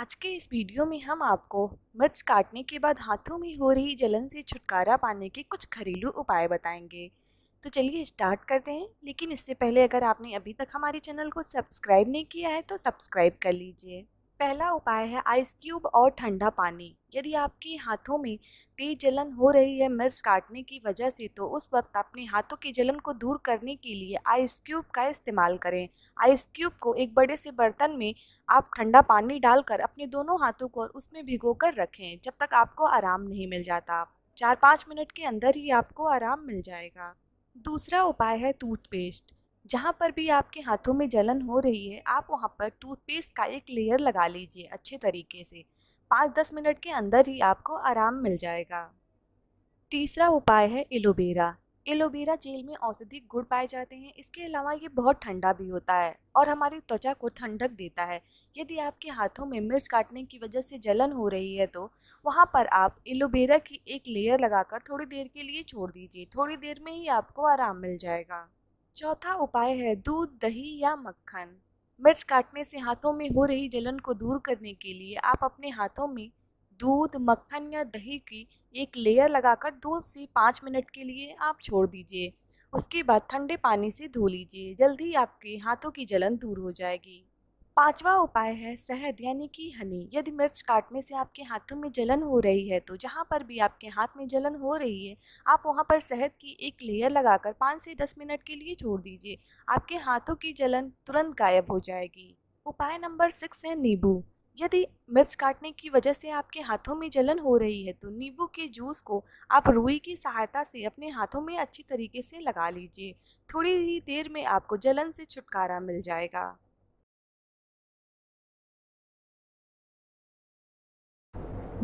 आज के इस वीडियो में हम आपको मिर्च काटने के बाद हाथों में हो रही जलन से छुटकारा पाने के कुछ घरेलू उपाय बताएंगे तो चलिए स्टार्ट करते हैं लेकिन इससे पहले अगर आपने अभी तक हमारे चैनल को सब्सक्राइब नहीं किया है तो सब्सक्राइब कर लीजिए पहला उपाय है आइस क्यूब और ठंडा पानी यदि आपके हाथों में तेज जलन हो रही है मिर्च काटने की वजह से तो उस वक्त अपने हाथों की जलन को दूर करने के लिए आइस क्यूब का इस्तेमाल करें आइस क्यूब को एक बड़े से बर्तन में आप ठंडा पानी डालकर अपने दोनों हाथों को उसमें भिगो कर रखें जब तक आपको आराम नहीं मिल जाता चार पाँच मिनट के अंदर ही आपको आराम मिल जाएगा दूसरा उपाय है टूथपेस्ट जहाँ पर भी आपके हाथों में जलन हो रही है आप वहाँ पर टूथपेस्ट का एक लेयर लगा लीजिए अच्छे तरीके से पाँच दस मिनट के अंदर ही आपको आराम मिल जाएगा तीसरा उपाय है एलोवेरा एलोवेरा जेल में औषधि गुड़ पाए जाते हैं इसके अलावा ये बहुत ठंडा भी होता है और हमारी त्वचा को ठंडक देता है यदि आपके हाथों में मिर्च काटने की वजह से जलन हो रही है तो वहाँ पर आप एलोवेरा की एक लेयर लगाकर थोड़ी देर के लिए छोड़ दीजिए थोड़ी देर में ही आपको आराम मिल जाएगा चौथा उपाय है दूध दही या मक्खन मिर्च काटने से हाथों में हो रही जलन को दूर करने के लिए आप अपने हाथों में दूध मक्खन या दही की एक लेयर लगाकर दो से पाँच मिनट के लिए आप छोड़ दीजिए उसके बाद ठंडे पानी से धो लीजिए जल्दी आपके हाथों की जलन दूर हो जाएगी पांचवा उपाय है शहद यानी कि हनी यदि मिर्च काटने से आपके हाथों में जलन हो रही है तो जहाँ पर भी आपके हाथ में जलन हो रही है आप वहाँ पर शहद की एक लेयर लगाकर पाँच से दस मिनट के लिए छोड़ दीजिए आपके हाथों की जलन तुरंत गायब हो जाएगी उपाय नंबर सिक्स है नींबू यदि मिर्च काटने की वजह से आपके हाथों में जलन हो रही है तो नींबू के जूस को आप रुई की सहायता से अपने हाथों में अच्छी तरीके से लगा लीजिए थोड़ी ही देर में आपको जलन से छुटकारा मिल जाएगा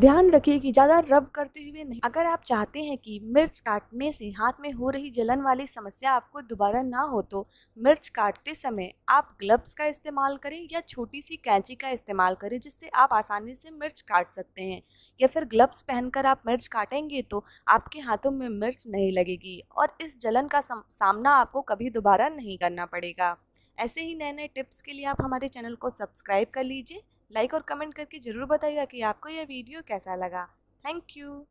ध्यान रखिए कि ज़्यादा रब करते हुए नहीं अगर आप चाहते हैं कि मिर्च काटने से हाथ में हो रही जलन वाली समस्या आपको दोबारा ना हो तो मिर्च काटते समय आप ग्लव्स का इस्तेमाल करें या छोटी सी कैंची का इस्तेमाल करें जिससे आप आसानी से मिर्च काट सकते हैं या फिर ग्लव्स पहनकर आप मिर्च काटेंगे तो आपके हाथों में मिर्च नहीं लगेगी और इस जलन का सामना आपको कभी दोबारा नहीं करना पड़ेगा ऐसे ही नए नए टिप्स के लिए आप हमारे चैनल को सब्सक्राइब कर लीजिए लाइक और कमेंट करके ज़रूर बताइएगा कि आपको यह वीडियो कैसा लगा थैंक यू